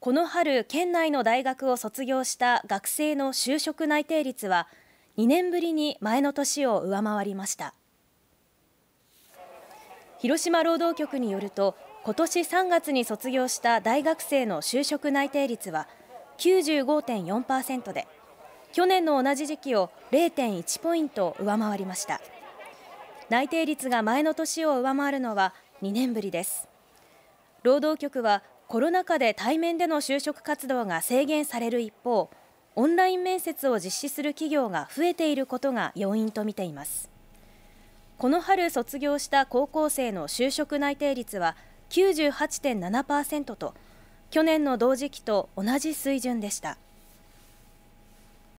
この春県内の大学を卒業した学生の就職内定率は2年ぶりに前の年を上回りました広島労働局によると今年3月に卒業した大学生の就職内定率は95.4%で去年の同じ時期を0.1ポイント上回りました内定率が前の年を上回るのは2年ぶりです労働局はコロナ禍で対面での就職活動が制限される一方オンライン面接を実施する企業が増えていることが要因とみていますこの春卒業した高校生の就職内定率は98.7%と去年の同時期と同じ水準でした。